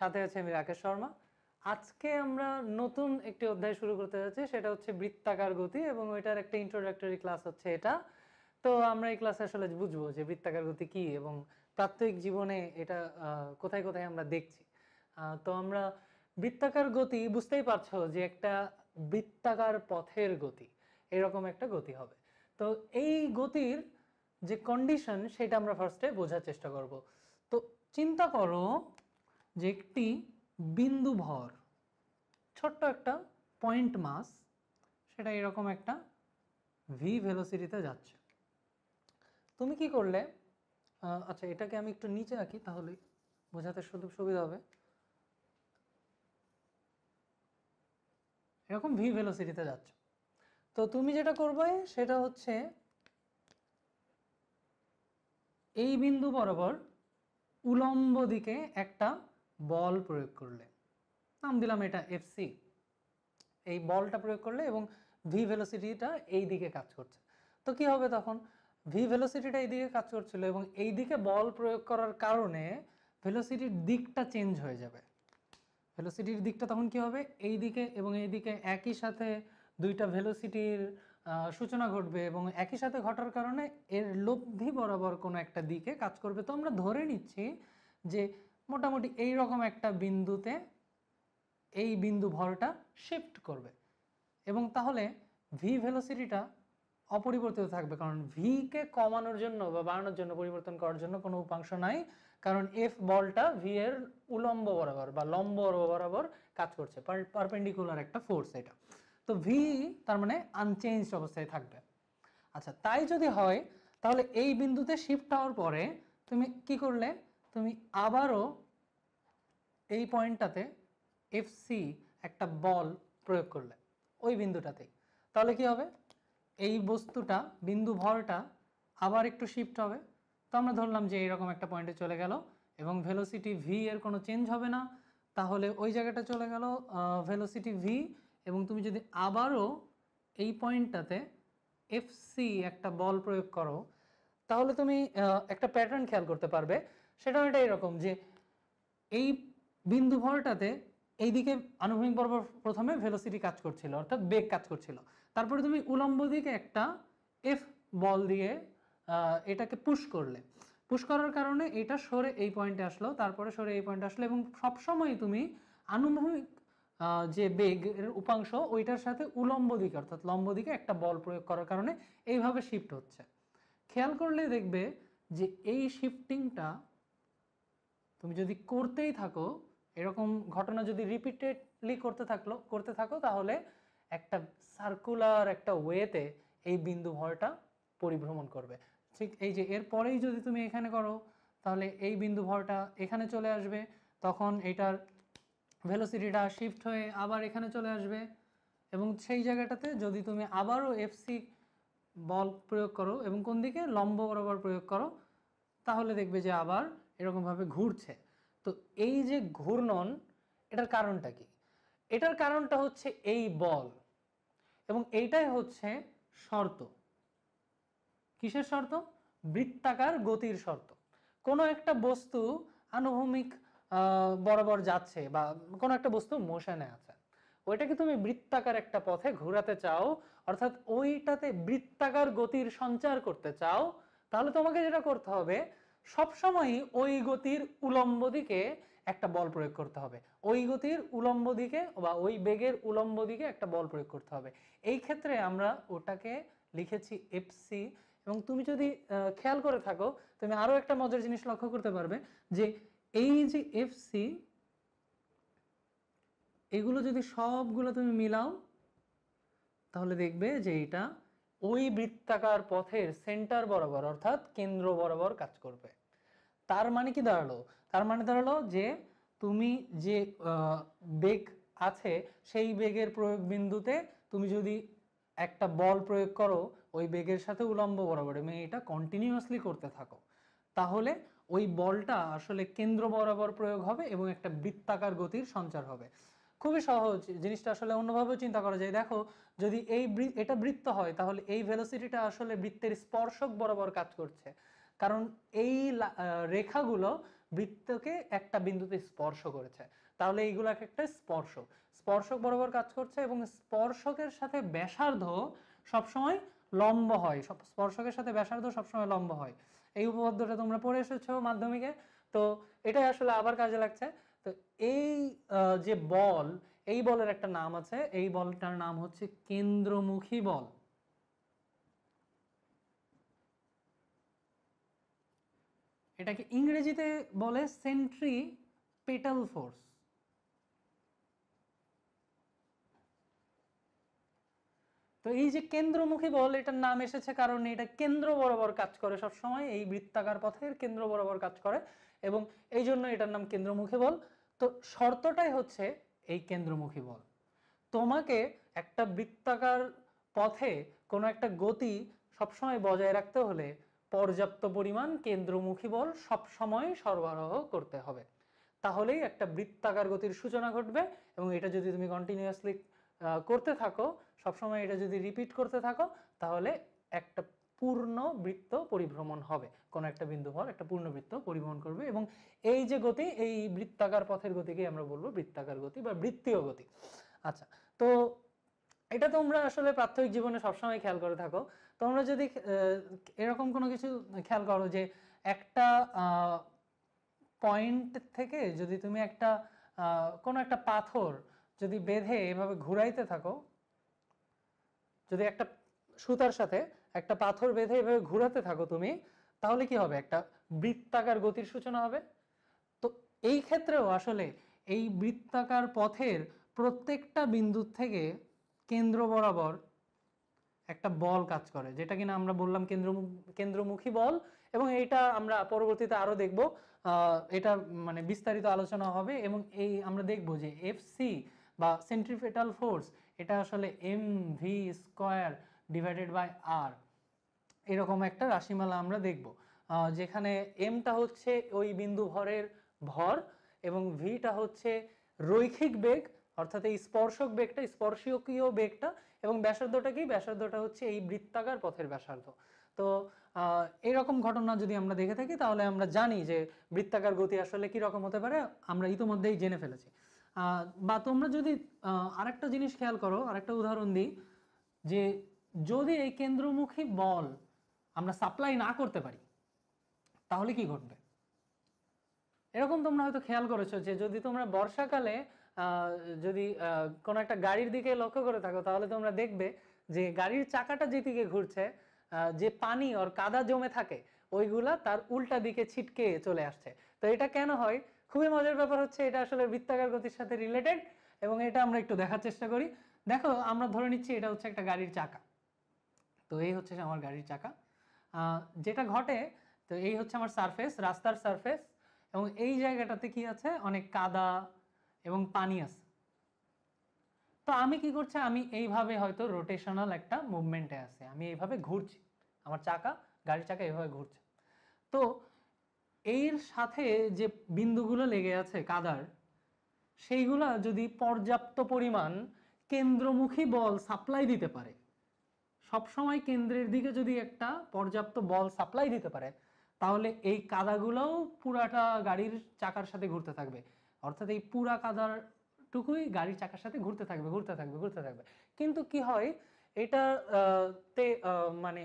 সাথে আছে আমি রাকেশ শর্মা আজকে আমরা নতুন একটি অধ্যায় শুরু করতে যাচ্ছি সেটা হচ্ছে বৃত্তাকার গতি এবং ওইটার একটা ইন্ট্রোডাক্টরি ক্লাস হচ্ছে এটা তো আমরা এই ক্লাসে আসলে বুঝবো যে বৃত্তাকার গতি কি এবং প্রাত্যহিক জীবনে এটা কোথায় কোথায় আমরা দেখছি তো আমরা বৃত্তাকার গতি বুঝতেই পারছো যে একটা বৃত্তাকার পথের গতি এরকম একটা গতি হবে তো এই গতির যে কন্ডিশন সেটা আমরা ফার্স্টে বোঝার চেষ্টা করব তো চিন্তা করো যে একটি বিন্দু ভর ছোট্ট একটা পয়েন্ট মাস সেটা এরকম একটা ভি ভেলোসিটিতে যাচ্ছে তুমি কি করলে আচ্ছা এটাকে আমি একটু নিচে রাখি তাহলে বোঝাতে সুবিধা হবে এরকম ভি ভেলোসিটিতে যাচ্ছে তো তুমি যেটা করবে সেটা হচ্ছে এই বিন্দু বরাবর উলম্ব দিকে একটা বল প্রয়োগ করলে নাম দিলাম এটা এফসি এই বলটা প্রয়োগ করলে এবং ভি ভেলোসিটিটা এই দিকে কাজ করছে তো কি হবে তখন ভি ভেলোসিটিটা এই দিকে কাজ করছিল এবং এই দিকে বল প্রয়োগ করার কারণে ভেলোসিটির দিকটা চেঞ্জ হয়ে যাবে ভেলোসিটির দিকটা তখন কি হবে এই দিকে এবং এই দিকে একই সাথে দুইটা ভেলোসিটির সূচনা ঘটবে এবং একই সাথে ঘটার কারণে এর লব্ধি বরাবর কোনো একটা দিকে কাজ করবে তো আমরা ধরে নিচ্ছি যে মোটামুটি এই রকম একটা বিন্দুতে এই বিন্দু ভরটা শিফট করবে এবং তাহলে ভি ভেলোসিটিটা অপরিবর্তিত থাকবে কারণ ভিকে কমানোর জন্য বা বাড়ানোর জন্য পরিবর্তন করার জন্য কোনো উপাংশ নাই কারণ এফ বলটা ভি এর উলম্ব বরাবর বা লম্ব বরাবর কাজ করছে পারপেন্ডিকুলার একটা ফোর্স এটা তো ভি তার মানে আনচেঞ্জড অবস্থায় থাকবে আচ্ছা তাই যদি হয় তাহলে এই বিন্দুতে শিফট হওয়ার পরে তুমি কি করলে তুমি আবারও এই পয়েন্টটাতে এফসি একটা বল প্রয়োগ করলে ওই বিন্দুটাতেই তাহলে কি হবে এই বস্তুটা বিন্দু ভরটা আবার একটু শিফট হবে তো আমরা ধরলাম যে এইরকম একটা পয়েন্টে চলে গেল এবং ভেলোসিটি ভি এর কোনো চেঞ্জ হবে না তাহলে ওই জায়গাটা চলে গেল ভেলোসিটি ভি এবং তুমি যদি আবারও এই পয়েন্টটাতে এফসি একটা বল প্রয়োগ করো তাহলে তুমি একটা প্যাটার্ন খেয়াল করতে পারবে সেটা অনেকটা এরকম যে এই বিন্দু ভরটাতে এইদিকে আনুভূমিক বরাবর প্রথমে ভেলোসিটি কাজ করছিল অর্থাৎ বেগ কাজ করছিল তারপরে তুমি উলম্ব দিকে একটা এফ বল দিয়ে এটাকে পুশ করলে পুশ করার কারণে এটা সরে এই পয়েন্টে আসলো তারপরে সরে এই পয়েন্টে আসলো এবং সবসময় তুমি আনুভূমিক যে বেগ এর উপাংশ ওইটার সাথে উলম্ব দিকে অর্থাৎ লম্ব দিকে একটা বল প্রয়োগ করার কারণে এইভাবে শিফট হচ্ছে খেয়াল করলে দেখবে যে এই শিফটিংটা তুমি যদি করতেই থাকো এরকম ঘটনা যদি রিপিটেডলি করতে থাকলো করতে থাকো তাহলে একটা সার্কুলার একটা ওয়েতে এই বিন্দু ভরটা পরিভ্রমণ করবে ঠিক এই যে এরপরেই যদি তুমি এখানে করো তাহলে এই বিন্দু ভরটা এখানে চলে আসবে তখন এটার ভেলোসিটিটা শিফট হয়ে আবার এখানে চলে আসবে এবং সেই জায়গাটাতে যদি তুমি আবারও এফসি বল প্রয়োগ করো এবং কোন দিকে লম্ব বরাবর প্রয়োগ করো তাহলে দেখবে যে আবার এরকমভাবে ঘুরছে তো এই যে ঘূর্ণন এটার কারণটা কি এটার কারণটা হচ্ছে এই বল এবং এইটাই হচ্ছে শর্ত কিসের শর্ত বৃত্তাকার গতির শর্ত কোনো একটা বস্তু আনুভূমিক বরাবর যাচ্ছে বা কোনো একটা বস্তু মোশনে আছে ওইটাকে তুমি বৃত্তাকার একটা পথে ঘোরাতে চাও অর্থাৎ ওইটাতে বৃত্তাকার গতির সঞ্চার করতে চাও তাহলে তোমাকে যেটা করতে হবে সবসময়ই ওই গতির উলম্ব দিকে একটা বল প্রয়োগ করতে হবে ওই গতির উলম্ব দিকে বা ওই বেগের উলম্ব দিকে একটা বল প্রয়োগ করতে হবে এই ক্ষেত্রে আমরা ওটাকে লিখেছি এফসি এবং তুমি যদি খেয়াল করে থাকো তুমি আরও একটা মজার জিনিস লক্ষ্য করতে পারবে যে এই যে এফসি এগুলো যদি সবগুলো তুমি মিলাও তাহলে দেখবে যে এটা ওই বৃত্তাকার পথের সেন্টার বরাবর অর্থাৎ কেন্দ্র বরাবর কাজ করবে তার মানে কি দাঁড়ালো তার মানে দাঁড়ালো যে তুমি যে বেগ আছে সেই বেগের প্রয়োগ বিন্দুতে তুমি যদি একটা বল প্রয়োগ করো ওই বেগের সাথে উলম্ব বরাবর এবং মানে এটা কন্টিনিউয়াসলি করতে থাকো তাহলে ওই বলটা আসলে কেন্দ্র বরাবর প্রয়োগ হবে এবং একটা বৃত্তাকার গতির সঞ্চার হবে খুবই সহজ জিনিসটা আসলে অন্যভাবেও চিন্তা করা যায় দেখো যদি এই এটা বৃত্ত হয় তাহলে এই ভেলোসিটিটা আসলে বৃত্তের স্পর্শক বরাবর কাজ করছে কারণ এই রেখাগুলো বৃত্তকে একটা বিন্দুতে স্পর্শ করেছে তাহলে এইগুলো এক একটা স্পর্শক স্পর্শক বরাবর কাজ করছে এবং স্পর্শকের সাথে ব্যাসার্ধ সবসময় লম্ব হয় স্পর্শকের সাথে ব্যাসার্ধ সবসময় লম্ব হয় এই উপপাদ্যটা তোমরা পড়ে এসেছো মাধ্যমিকে তো এটাই আসলে আবার কাজে লাগছে তো এই যে বল এই বলের একটা নাম আছে এই বলটার নাম হচ্ছে কেন্দ্রমুখী বল এটাকে ইংরেজিতে বলে সেন্ট্রি পেটাল ফোর্স তো এই যে কেন্দ্রমুখী বল এটার নাম এসেছে কারণ এটা কেন্দ্র বরাবর কাজ করে সব সময় এই বৃত্তাকার পথের কেন্দ্র বরাবর কাজ করে এবং এই জন্য এটার নাম কেন্দ্রমুখী বল তো শর্তটাই হচ্ছে এই কেন্দ্রমুখী বল তোমাকে একটা বৃত্তাকার পথে কোনো একটা গতি সবসময় বজায় রাখতে হলে পর্যাপ্ত পরিমাণ কেন্দ্রমুখী বল সবসময় সরবরাহ করতে হবে তাহলেই একটা বৃত্তাকার গতির সূচনা ঘটবে এবং এটা যদি তুমি কন্টিনিউয়াসলি করতে থাকো সবসময় এটা যদি রিপিট করতে থাকো তাহলে একটা পূর্ণ বৃত্ত পরিভ্রমণ হবে কোনো একটা বিন্দু ভর একটা পূর্ণ বৃত্ত পরিভ্রমণ করবে এবং এই যে গতি এই বৃত্তাকার পথের গতিকে আমরা বলবো বৃত্তাকার গতি বা বৃত্তীয় গতি আচ্ছা তো এটা তোমরা আসলে প্রাত্যহিক জীবনে সবসময় খেয়াল করে থাকো তোমরা যদি এরকম কোনো কিছু খেয়াল করো যে একটা পয়েন্ট থেকে যদি তুমি একটা কোনো একটা পাথর যদি বেঁধে এভাবে ঘুরাইতে থাকো যদি একটা সুতার সাথে একটা পাথর বেঁধে এভাবে ঘুরাতে থাকো তুমি তাহলে কি হবে একটা বৃত্তাকার গতির সূচনা হবে তো এই ক্ষেত্রেও আসলে এই বৃত্তাকার পথের প্রত্যেকটা বিন্দু থেকে কেন্দ্র বরাবর একটা বল কাজ করে যেটা কিনা আমরা বললাম কেন্দ্র কেন্দ্রমুখী বল এবং এটা আমরা পরবর্তীতে আরও দেখব এটা মানে বিস্তারিত আলোচনা হবে এবং এই আমরা দেখব যে এফসি বা সেন্ট্রিফেটাল ফোর্স এটা আসলে M V square divided by R এরকম একটা রাশিমালা আমরা দেখব যেখানে এমটা হচ্ছে ওই বিন্দু ভরের ভর এবং ভিটা হচ্ছে রৈখিক বেগ অর্থাৎ এই স্পর্শক বেগটা স্পর্শকীয় বেগটা এবং ব্যাসার্ধটা কি ব্যাসার্ধটা হচ্ছে এই বৃত্তাকার পথের ব্যাসার্ধ তো এরকম ঘটনা যদি আমরা দেখে থাকি তাহলে আমরা জানি যে বৃত্তাকার গতি আসলে কি রকম হতে পারে আমরা ইতোমধ্যেই জেনে ফেলেছি বা তোমরা যদি আরেকটা জিনিস খেয়াল করো আরেকটা উদাহরণ দিই যে যদি এই কেন্দ্রমুখী বল আমরা সাপ্লাই না করতে পারি তাহলে কি ঘটবে এরকম তোমরা হয়তো খেয়াল করেছো যে যদি তোমরা বর্ষাকালে যদি কোনো একটা গাড়ির দিকে লক্ষ্য করে থাকো তাহলে তোমরা দেখবে যে গাড়ির চাকাটা যেদিকে ঘুরছে যে পানি ওর কাদা জমে থাকে ওইগুলা তার উল্টা দিকে ছিটকে চলে আসছে তো এটা কেন হয় খুবই মজার ব্যাপার হচ্ছে এটা আসলে বৃত্তাকার গতির সাথে রিলেটেড এবং এটা আমরা একটু দেখার চেষ্টা করি দেখো আমরা ধরে নিচ্ছি এটা হচ্ছে একটা গাড়ির চাকা তো এই হচ্ছে আমার গাড়ির চাকা যেটা ঘটে তো এই হচ্ছে আমার সারফেস রাস্তার সারফেস এবং এই জায়গাটাতে কি আছে অনেক কাদা এবং পানি আছে তো আমি কি করছি আমি এইভাবে হয়তো রোটেশনাল একটা মুভমেন্টে আছে আমি এইভাবে ঘুরছি আমার চাকা গাড়ির চাকা এইভাবে ঘুরছে তো এর সাথে যে বিন্দুগুলো লেগে আছে কাদার সেইগুলো যদি পর্যাপ্ত পরিমাণ কেন্দ্রমুখী বল সাপ্লাই দিতে পারে সবসময় কেন্দ্রের দিকে যদি একটা পর্যাপ্ত বল সাপ্লাই দিতে পারে তাহলে এই কাদাগুলোও পুরাটা গাড়ির চাকার সাথে ঘুরতে থাকবে অর্থাৎ এই পুরা কাদার টুকুই গাড়ির চাকার সাথে ঘুরতে থাকবে ঘুরতে থাকবে ঘুরতে থাকবে কিন্তু কি হয় এটা তে মানে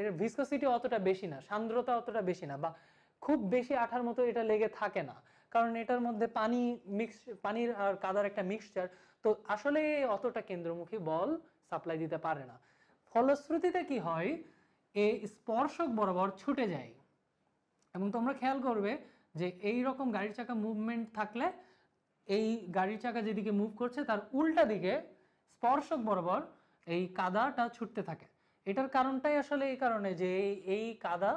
এর ভিসকোসিটি অতটা বেশি না সান্দ্রতা অতটা বেশি না বা খুব বেশি আঠার মতো এটা লেগে থাকে না কারণ এটার মধ্যে পানি মিক্স পানির আর কাদার একটা মিক্সচার তো আসলে অতটা কেন্দ্রমুখী বল সাপ্লাই দিতে পারে না ফলশ্রুতিতে কি হয় এ স্পর্শক বরাবর ছুটে যায় এবং তোমরা খেয়াল করবে যে এই রকম গাড়ির চাকা মুভমেন্ট থাকলে এই গাড়ির চাকা যেদিকে মুভ করছে তার উল্টা দিকে স্পর্শক বরাবর এই কাদাটা ছুটতে থাকে এটার কারণটাই আসলে এই কারণে যে এই কাদা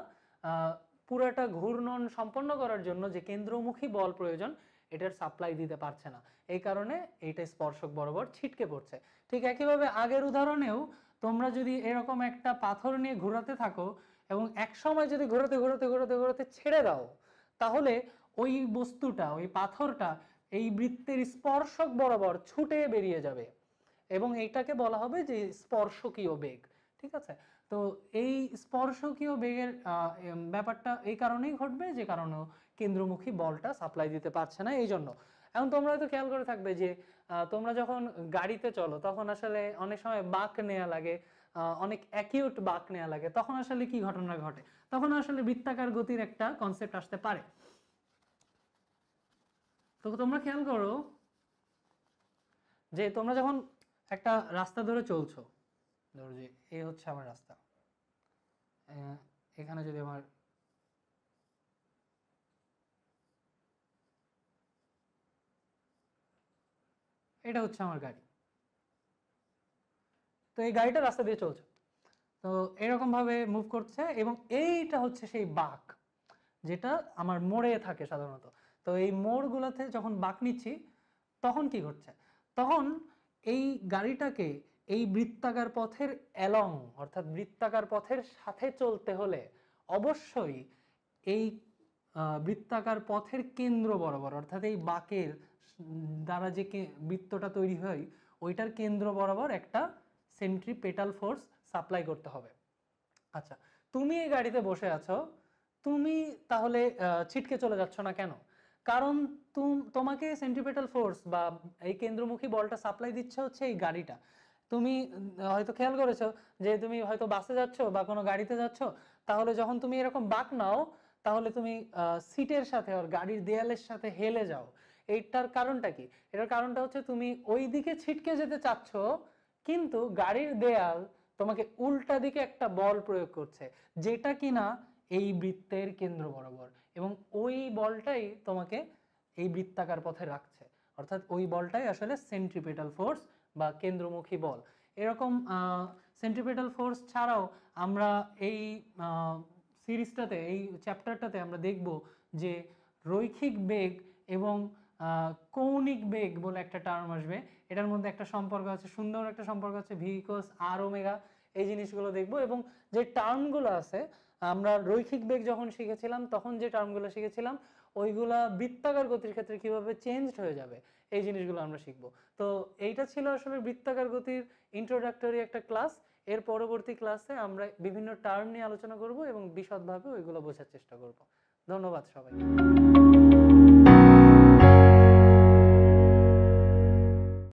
পুরাটা ঘূর্ণন সম্পন্ন করার জন্য যে কেন্দ্রমুখী বল প্রয়োজন এটার সাপ্লাই দিতে পারছে না এই কারণে এইটা স্পর্শক বরাবর ছিটকে পড়ছে ঠিক একইভাবে আগের উদাহরণেও তোমরা যদি এরকম একটা পাথর নিয়ে ঘোরাতে থাকো এবং এক সময় যদি ঘোরাতে ঘোরাতে ঘোরাতে ঘোরাতে ছেড়ে দাও তাহলে ওই বস্তুটা ওই পাথরটা এই বৃত্তের স্পর্শক বরাবর ছুটে বেরিয়ে যাবে এবং এইটাকে বলা হবে যে স্পর্শকীয় বেগ ঠিক আছে তো এই স্পর্শকীয় বেগের ব্যাপারটা এই কারণেই ঘটবে যে কারণে কেন্দ্রমুখী বলটা সাপ্লাই দিতে পারছে না এই জন্য এখন তোমরা হয়তো খেয়াল করে থাকবে যে তোমরা যখন গাড়িতে চলো তখন আসলে অনেক সময় বাঁক নেওয়া লাগে অনেক অ্যাকিউট বাঁক নেওয়া লাগে তখন আসলে কি ঘটনা ঘটে তখন আসলে বৃত্তাকার গতির একটা কনসেপ্ট আসতে পারে তো তোমরা খেয়াল করো যে তোমরা যখন একটা রাস্তা ধরে চলছো ধরো যে এই হচ্ছে আমার রাস্তা এখানে যদি আমার এটা হচ্ছে আমার গাড়ি তো এই গাড়িটা রাস্তা দিয়ে চলছে তো এরকমভাবে মুভ করছে এবং এইটা হচ্ছে সেই বাঘ যেটা আমার মোড়ে থাকে সাধারণত তো এই মোড়গুলোতে যখন বাঁক নিচ্ছি তখন কি ঘটছে তখন এই গাড়িটাকে এই বৃত্তাকার পথের অ্যালং অর্থাৎ বৃত্তাকার পথের সাথে চলতে হলে অবশ্যই এই বৃত্তাকার পথের কেন্দ্র বরাবর অর্থাৎ এই বাঁকের দ্বারা যে বৃত্তটা তৈরি হয় ওইটার কেন্দ্র বরাবর একটা সেন্ট্রি পেটাল ফোর্স সাপ্লাই করতে হবে আচ্ছা তুমি এই গাড়িতে বসে আছো তুমি তাহলে ছিটকে চলে যাচ্ছ না কেন কারণ তোমাকে সেন্ট্রিপেটাল ফোর্স বা এই কেন্দ্রমুখী বলটা সাপ্লাই দিচ্ছে হচ্ছে এই গাড়িটা তুমি হয়তো খেয়াল করেছো যে তুমি হয়তো বাসে যাচ্ছ বা কোনো গাড়িতে যাচ্ছ তাহলে যখন তুমি এরকম বাঁক নাও তাহলে তুমি সিটের সাথে আর গাড়ির দেয়ালের সাথে হেলে যাও এইটার কারণটা কি এটার কারণটা হচ্ছে তুমি ওই দিকে ছিটকে যেতে চাচ্ছ কিন্তু গাড়ির দেয়াল তোমাকে উল্টা দিকে একটা বল প্রয়োগ করছে যেটা কিনা এই বৃত্তের কেন্দ্র বরাবর এবং ওই বলটাই তোমাকে এই বৃত্তাকার পথে রাখছে অর্থাৎ ওই বলটাই আসলে সেন্ট্রিপেটাল ফোর্স বা কেন্দ্রমুখী বল এরকম সেন্ট্রিপেটাল ফোর্স ছাড়াও আমরা এই সিরিজটাতে এই চ্যাপ্টারটাতে আমরা দেখব যে রৈখিক বেগ এবং কৌণিক বেগ বলে একটা টার্ম আসবে এটার মধ্যে একটা সম্পর্ক আছে সুন্দর একটা সম্পর্ক আছে ভিকস আর ওমেগা এই জিনিসগুলো দেখব এবং যে টার্মগুলো আছে আমরা রৈখিক বেগ যখন শিখেছিলাম তখন যে টার্মগুলো শিখেছিলাম ওইগুলা বৃত্তাকার গতির ক্ষেত্রে কিভাবে চেঞ্জড হয়ে যাবে এই জিনিসগুলো আমরা শিখব তো এইটা ছিল আসলে বৃত্তাকার গতির ইন্ট্রোডাক্টরি একটা ক্লাস এর পরবর্তী ক্লাসে আমরা বিভিন্ন টার্ম নিয়ে আলোচনা করব এবং বিশদভাবে ওইগুলো বোঝার চেষ্টা করব ধন্যবাদ সবাইকে